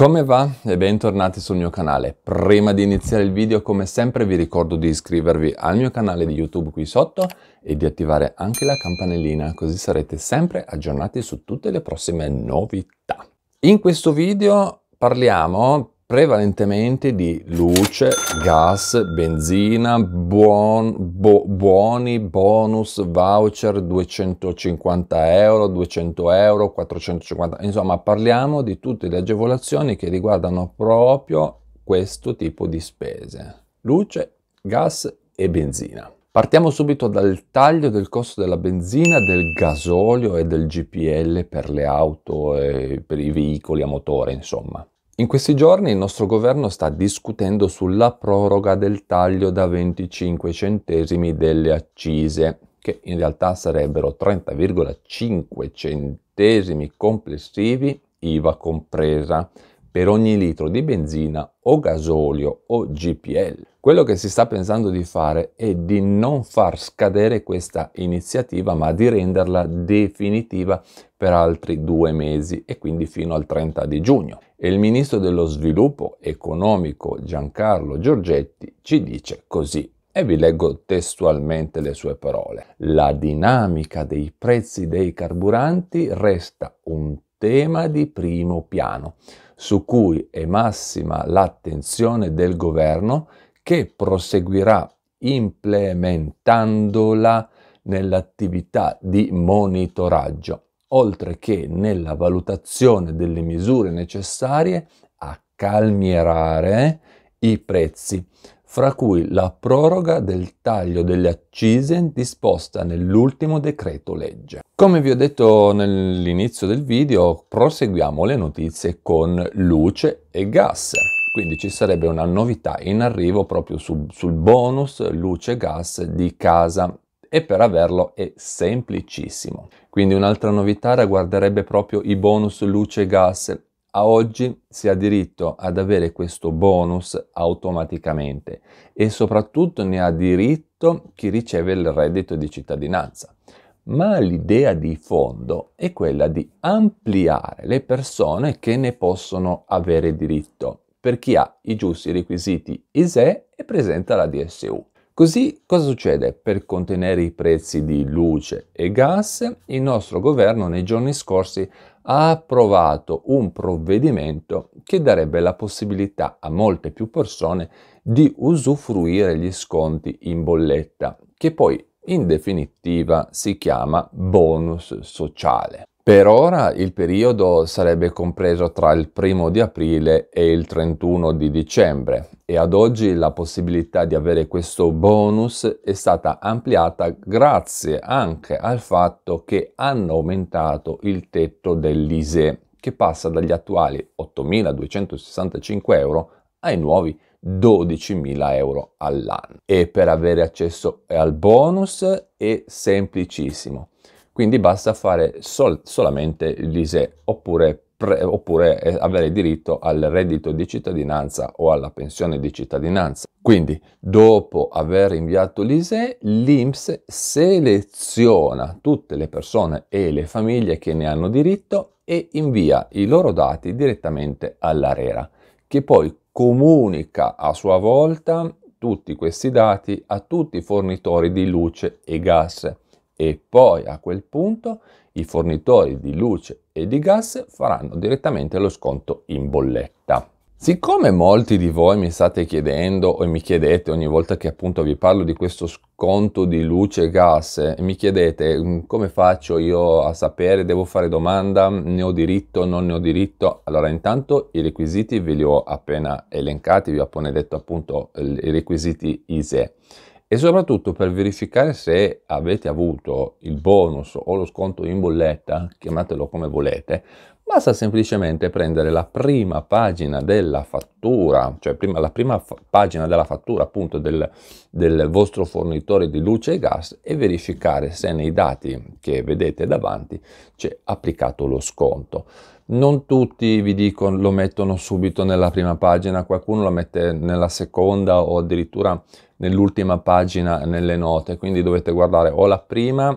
Come va? E bentornati sul mio canale. Prima di iniziare il video, come sempre, vi ricordo di iscrivervi al mio canale di YouTube qui sotto e di attivare anche la campanellina, così sarete sempre aggiornati su tutte le prossime novità. In questo video parliamo prevalentemente di luce, gas, benzina, buon, bo, buoni, bonus, voucher, 250 euro, 200 euro, 450, insomma parliamo di tutte le agevolazioni che riguardano proprio questo tipo di spese, luce, gas e benzina. Partiamo subito dal taglio del costo della benzina, del gasolio e del GPL per le auto e per i veicoli a motore, insomma. In questi giorni il nostro governo sta discutendo sulla proroga del taglio da 25 centesimi delle accise, che in realtà sarebbero 30,5 centesimi complessivi IVA compresa, per ogni litro di benzina o gasolio o GPL. Quello che si sta pensando di fare è di non far scadere questa iniziativa ma di renderla definitiva per altri due mesi e quindi fino al 30 di giugno. E il ministro dello sviluppo economico Giancarlo Giorgetti ci dice così. E vi leggo testualmente le sue parole. La dinamica dei prezzi dei carburanti resta un tema di primo piano, su cui è massima l'attenzione del governo che proseguirà implementandola nell'attività di monitoraggio, oltre che nella valutazione delle misure necessarie a calmierare i prezzi, fra cui la proroga del taglio delle accise disposta nell'ultimo decreto legge. Come vi ho detto nell'inizio del video, proseguiamo le notizie con luce e gas. Quindi ci sarebbe una novità in arrivo proprio su, sul bonus luce e gas di casa e per averlo è semplicissimo. Quindi un'altra novità riguarderebbe proprio i bonus luce e gas a oggi si ha diritto ad avere questo bonus automaticamente e soprattutto ne ha diritto chi riceve il reddito di cittadinanza. Ma l'idea di fondo è quella di ampliare le persone che ne possono avere diritto per chi ha i giusti requisiti ISE e presenta la DSU. Così cosa succede? Per contenere i prezzi di luce e gas, il nostro governo nei giorni scorsi ha approvato un provvedimento che darebbe la possibilità a molte più persone di usufruire gli sconti in bolletta, che poi in definitiva si chiama bonus sociale. Per ora il periodo sarebbe compreso tra il primo di aprile e il 31 di dicembre e ad oggi la possibilità di avere questo bonus è stata ampliata grazie anche al fatto che hanno aumentato il tetto dell'ISE che passa dagli attuali 8.265 euro ai nuovi 12.000 euro all'anno. E per avere accesso al bonus è semplicissimo quindi basta fare sol- solamente l'ISE oppure, pre- oppure eh, avere diritto al reddito di cittadinanza o alla pensione di cittadinanza. Quindi, dopo aver inviato l'ISE, l'INPS seleziona tutte le persone e le famiglie che ne hanno diritto e invia i loro dati direttamente all'ARERA, che poi comunica a sua volta tutti questi dati a tutti i fornitori di luce e gas e poi a quel punto i fornitori di luce e di gas faranno direttamente lo sconto in bolletta. Siccome molti di voi mi state chiedendo o mi chiedete ogni volta che appunto vi parlo di questo sconto di luce e gas, mi chiedete mm, come faccio io a sapere, devo fare domanda, ne ho diritto, non ne ho diritto, allora intanto i requisiti ve li ho appena elencati, vi ho appena detto appunto i requisiti ISE e soprattutto per verificare se avete avuto il bonus o lo sconto in bolletta, chiamatelo come volete, basta semplicemente prendere la prima pagina della fattura, cioè prima, la prima pagina della fattura appunto del, del vostro fornitore di luce e gas e verificare se nei dati che vedete davanti c'è applicato lo sconto. Non tutti, vi dico, lo mettono subito nella prima pagina, qualcuno lo mette nella seconda o addirittura nell'ultima pagina nelle note, quindi dovete guardare o la prima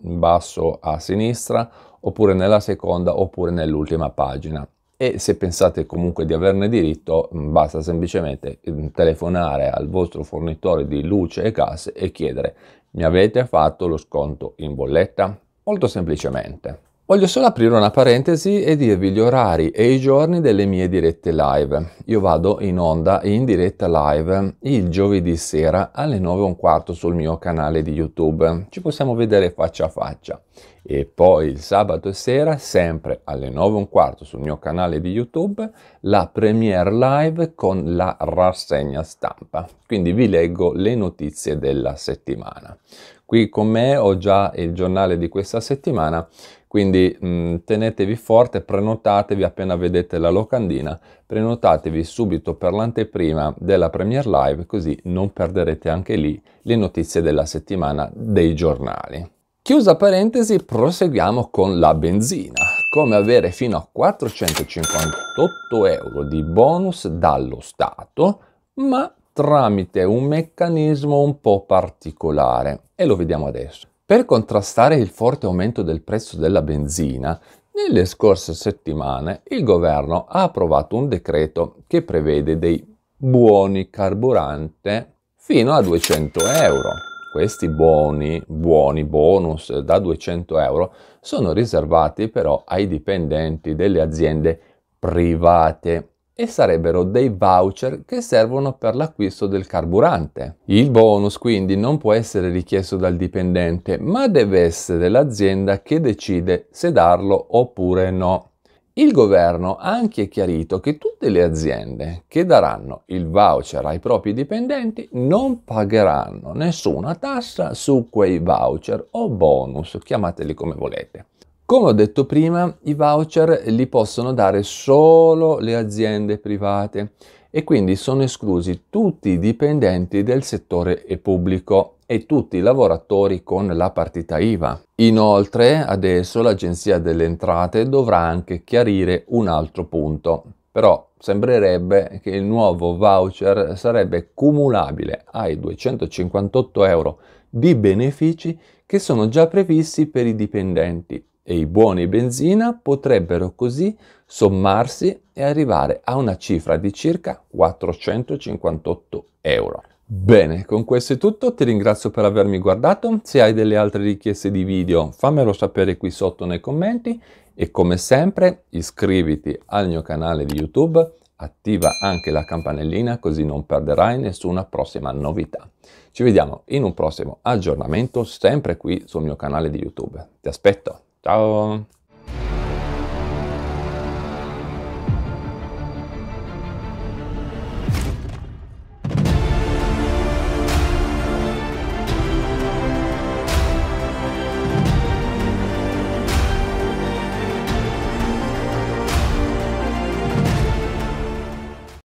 in basso a sinistra oppure nella seconda oppure nell'ultima pagina e se pensate comunque di averne diritto mm, basta semplicemente mm, telefonare al vostro fornitore di luce e gas e chiedere mi avete fatto lo sconto in bolletta? Molto semplicemente. Voglio solo aprire una parentesi e dirvi gli orari e i giorni delle mie dirette live. Io vado in onda e in diretta live il giovedì sera alle 9.15 sul mio canale di YouTube. Ci possiamo vedere faccia a faccia. E poi il sabato sera, sempre alle 9.15 sul mio canale di YouTube, la premiere live con la rassegna stampa. Quindi vi leggo le notizie della settimana. Qui con me ho già il giornale di questa settimana quindi mh, mm, tenetevi forte, prenotatevi appena vedete la locandina, prenotatevi subito per l'anteprima della Premier Live, così non perderete anche lì le notizie della settimana dei giornali. Chiusa parentesi, proseguiamo con la benzina. Come avere fino a 458 euro di bonus dallo Stato, ma tramite un meccanismo un po' particolare. E lo vediamo adesso. Per contrastare il forte aumento del prezzo della benzina, nelle scorse settimane il governo ha approvato un decreto che prevede dei buoni carburante fino a 200 euro. Questi buoni, buoni bonus da 200 euro sono riservati però ai dipendenti delle aziende private e sarebbero dei voucher che servono per l'acquisto del carburante. Il bonus quindi non può essere richiesto dal dipendente, ma deve essere l'azienda che decide se darlo oppure no. Il governo ha anche chiarito che tutte le aziende che daranno il voucher ai propri dipendenti non pagheranno nessuna tassa su quei voucher o bonus, chiamateli come volete. Come ho detto prima, i voucher li possono dare solo le aziende private e quindi sono esclusi tutti i dipendenti del settore pubblico e tutti i lavoratori con la partita IVA. Inoltre, adesso l'Agenzia delle Entrate dovrà anche chiarire un altro punto, però sembrerebbe che il nuovo voucher sarebbe cumulabile ai 258 euro di benefici che sono già previsti per i dipendenti e i buoni benzina potrebbero così sommarsi e arrivare a una cifra di circa 458 euro. Bene, con questo è tutto, ti ringrazio per avermi guardato, se hai delle altre richieste di video fammelo sapere qui sotto nei commenti e come sempre iscriviti al mio canale di YouTube, attiva anche la campanellina così non perderai nessuna prossima novità. Ci vediamo in un prossimo aggiornamento sempre qui sul mio canale di YouTube. Ti aspetto! Ciao!